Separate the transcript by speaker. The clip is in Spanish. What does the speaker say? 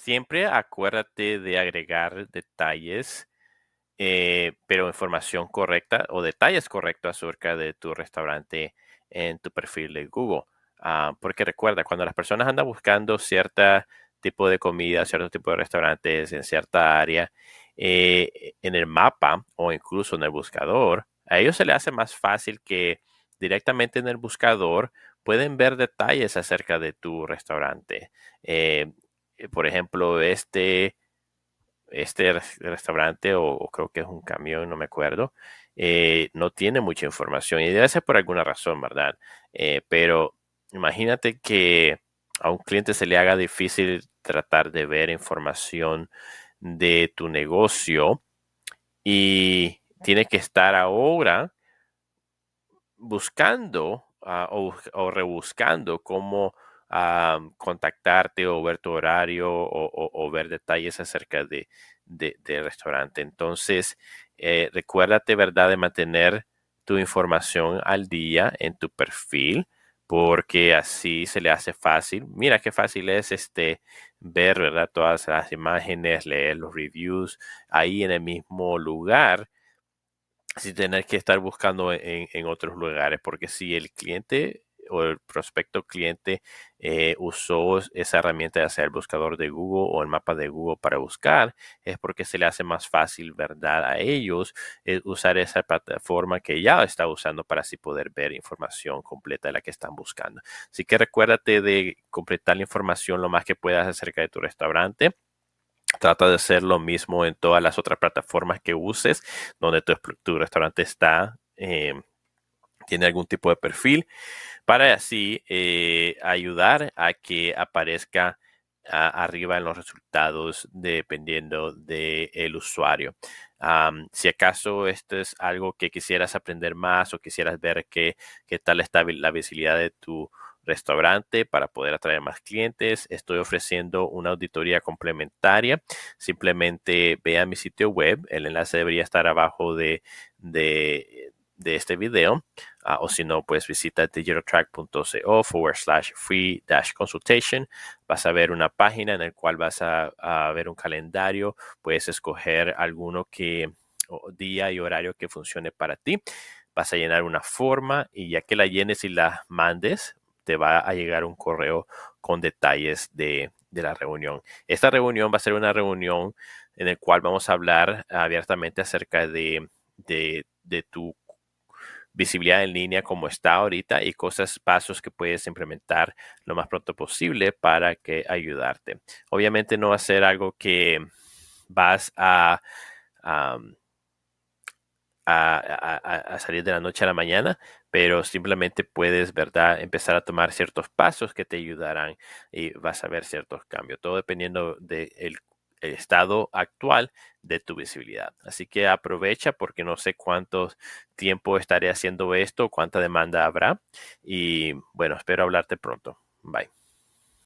Speaker 1: Siempre acuérdate de agregar detalles, eh, pero información correcta o detalles correctos acerca de tu restaurante en tu perfil de Google. Ah, porque recuerda, cuando las personas andan buscando cierto tipo de comida, cierto tipo de restaurantes en cierta área, eh, e, en el mapa o incluso en el buscador, a ellos se les hace más fácil que directamente en el buscador pueden ver detalles acerca de tu restaurante. Eh, eh, por ejemplo, este, este restaurante, o, creo que es un camión, no me acuerdo, eh, no tiene mucha información y debe ser por alguna razón, ¿verdad? Eh, pero imagínate que a un cliente se le haga difícil tratar de ver información de tu negocio y tiene que estar ahora buscando ah, o, rebuscando cómo Um, contactarte o ver tu horario o, ver detalles acerca de, del restaurante. Entonces, eh, recuérdate, ¿verdad?, de mantener tu información al día en tu perfil porque así se le hace fácil. Mira qué fácil es este ver, ¿verdad? Todas las imágenes, leer los reviews ahí en el mismo lugar sin tener que estar buscando en, en otros lugares, porque si el cliente o el prospecto cliente eh, usó esa herramienta, de hacer el buscador de Google o el mapa de Google para buscar, es porque se le hace más fácil, ¿verdad?, a ellos eh, usar esa plataforma que ya está usando para así poder ver información completa de la que están buscando. Así que recuérdate de completar la información lo más que puedas acerca de tu restaurante. Trata de hacer lo mismo en todas las otras plataformas que uses, donde tu, restaurante está em, tiene algún tipo de perfil, para así eh, ayudar a que aparezca arriba en los resultados dependiendo del usuario. si acaso esto es algo que quisieras aprender más o quisieras ver qué, qué tal está la visibilidad de tu restaurante para poder atraer más clientes. Estoy ofreciendo una auditoría complementaria. Simplemente ve a mi sitio web. El enlace debería estar abajo de de este video, ah, o si no, pues visita digitaltrack.co forward slash free dash consultation. Vas a ver una página en la cual vas a, ver un calendario, puedes escoger alguno que día y horario que funcione para ti. Vas a llenar una forma y ya que la llenes y la mandes, te va a llegar un correo con detalles de, de la reunión. Esta reunión va a ser una reunión en la cual vamos a hablar abiertamente acerca de, de, de tu visibilidad en línea como está ahorita y cosas, pasos que puedes implementar lo más pronto posible para que ayudarte. Obviamente no va a ser algo que vas a, a, salir de la noche a la mañana, pero simplemente puedes, ¿verdad?, empezar a tomar ciertos pasos que te ayudarán y vas a ver ciertos cambios, todo dependiendo del el el estado actual de tu visibilidad. Así que aprovecha porque no sé cuánto tiempo estaré haciendo esto, cuánta demanda habrá. Y bueno, espero hablarte pronto. Bye.